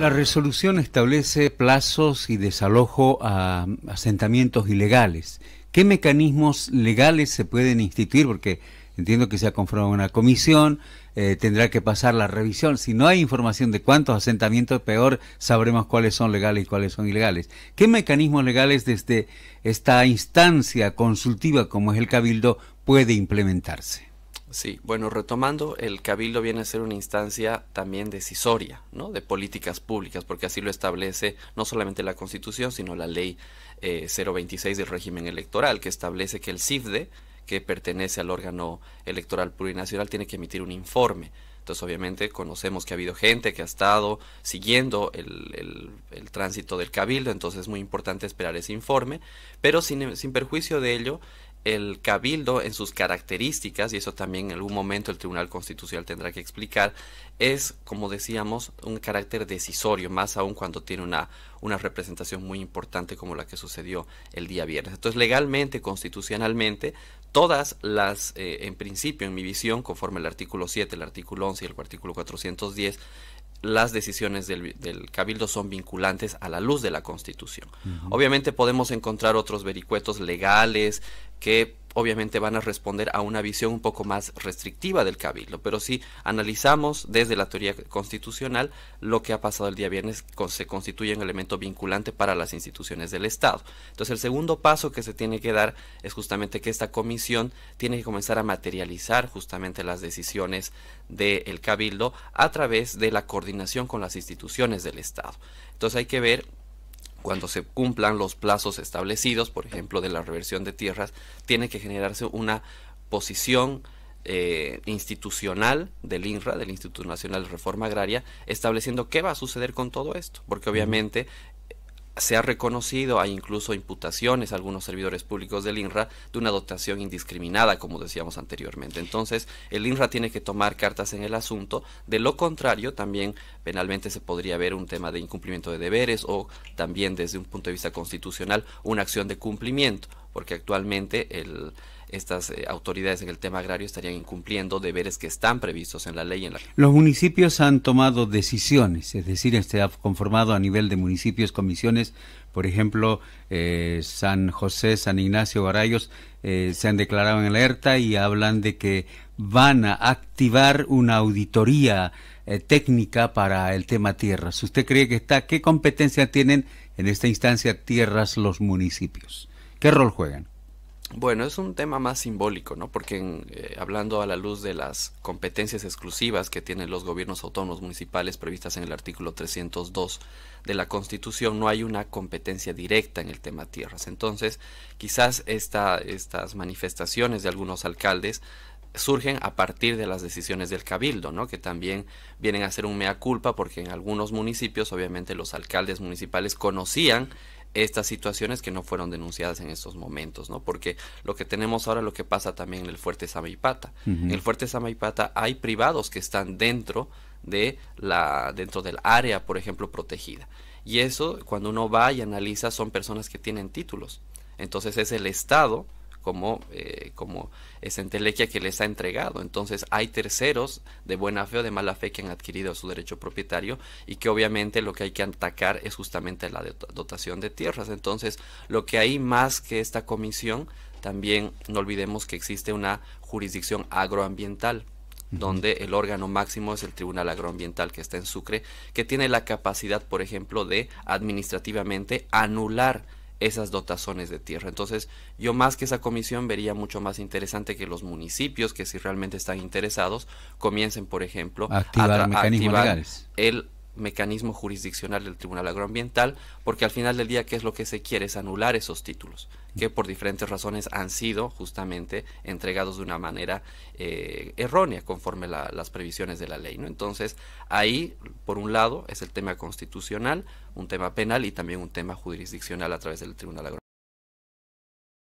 La resolución establece plazos y desalojo a asentamientos ilegales. ¿Qué mecanismos legales se pueden instituir? Porque entiendo que se ha conformado una comisión, eh, tendrá que pasar la revisión. Si no hay información de cuántos asentamientos, peor sabremos cuáles son legales y cuáles son ilegales. ¿Qué mecanismos legales desde esta instancia consultiva como es el Cabildo puede implementarse? Sí, bueno, retomando, el cabildo viene a ser una instancia también decisoria, ¿no? De políticas públicas, porque así lo establece no solamente la Constitución, sino la ley 026 eh, del régimen electoral, que establece que el CIFDE, que pertenece al órgano electoral plurinacional, tiene que emitir un informe. Entonces, obviamente, conocemos que ha habido gente que ha estado siguiendo el, tránsito del cabildo, entonces es muy importante esperar ese informe, pero sin, sin perjuicio de ello, el cabildo en sus características, y eso también en algún momento el Tribunal Constitucional tendrá que explicar, es, como decíamos, un carácter decisorio, más aún cuando tiene una, una representación muy importante como la que sucedió el día viernes. Entonces, legalmente, constitucionalmente, todas las, eh, en principio, en mi visión, conforme el artículo 7, el artículo 11 y el artículo 410, las decisiones del, cabildo son vinculantes a la luz de la constitución. Obviamente podemos encontrar otros vericuetos legales, que obviamente van a responder a una visión un poco más restrictiva del cabildo. Pero si analizamos desde la teoría constitucional, lo que ha pasado el día viernes se constituye un elemento vinculante para las instituciones del Estado. Entonces el segundo paso que se tiene que dar es justamente que esta comisión tiene que comenzar a materializar justamente las decisiones del cabildo a través de la coordinación con las instituciones del Estado. Entonces hay que ver cuando se cumplan los plazos establecidos, por ejemplo, de la reversión de tierras, tiene que generarse una posición eh, institucional del INRA, del Instituto Nacional de Reforma Agraria, estableciendo qué va a suceder con todo esto, porque obviamente se ha reconocido, hay incluso imputaciones a algunos servidores públicos del INRA de una dotación indiscriminada, como decíamos anteriormente. Entonces, el INRA tiene que tomar cartas en el asunto, de lo contrario, también penalmente se podría ver un tema de incumplimiento de deberes o también desde un punto de vista constitucional una acción de cumplimiento, porque actualmente el, estas eh, autoridades en el tema agrario estarían incumpliendo deberes que están previstos en la ley. En la... Los municipios han tomado decisiones, es decir, se este ha conformado a nivel de municipios comisiones, por ejemplo, eh, San José, San Ignacio, Barayos, eh, se han declarado en alerta y hablan de que van a activar una auditoría técnica para el tema tierras. ¿Usted cree que está? ¿Qué competencia tienen en esta instancia tierras los municipios? ¿Qué rol juegan? Bueno, es un tema más simbólico, ¿no? Porque eh, hablando a la luz de las competencias exclusivas que tienen los gobiernos autónomos municipales previstas en el artículo 302 de la Constitución, no hay una competencia directa en el tema tierras. Entonces, quizás estas manifestaciones de algunos alcaldes surgen a partir de las decisiones del cabildo, ¿no? que también vienen a ser un mea culpa porque en algunos municipios obviamente los alcaldes municipales conocían estas situaciones que no fueron denunciadas en estos momentos, ¿no? Porque lo que tenemos ahora, lo que pasa también en el Fuerte Samaipata. En el Fuerte Samaipata hay privados que están dentro de la dentro del área, por ejemplo, protegida. Y eso, cuando uno va y analiza, son personas que tienen títulos. Entonces es el Estado como, eh, como esa entelequia que les ha entregado. Entonces hay terceros de buena fe o de mala fe que han adquirido su derecho propietario y que obviamente lo que hay que atacar es justamente la dotación de tierras. Entonces lo que hay más que esta comisión, también no olvidemos que existe una jurisdicción agroambiental donde el órgano máximo es el Tribunal Agroambiental que está en Sucre, que tiene la capacidad, por ejemplo, de administrativamente anular esas dotaciones de tierra. Entonces, yo más que esa comisión vería mucho más interesante que los municipios que si realmente están interesados comiencen, por ejemplo, a, activar el mecanismo jurisdiccional del Tribunal Agroambiental, porque al final del día, ¿qué es lo que se quiere? Es anular esos títulos, que por diferentes razones han sido justamente entregados de una manera eh, errónea conforme las previsiones de la ley. ¿no? Entonces, ahí, por un lado, es el tema constitucional, un tema penal y también un tema jurisdiccional a través del Tribunal Agroambiental.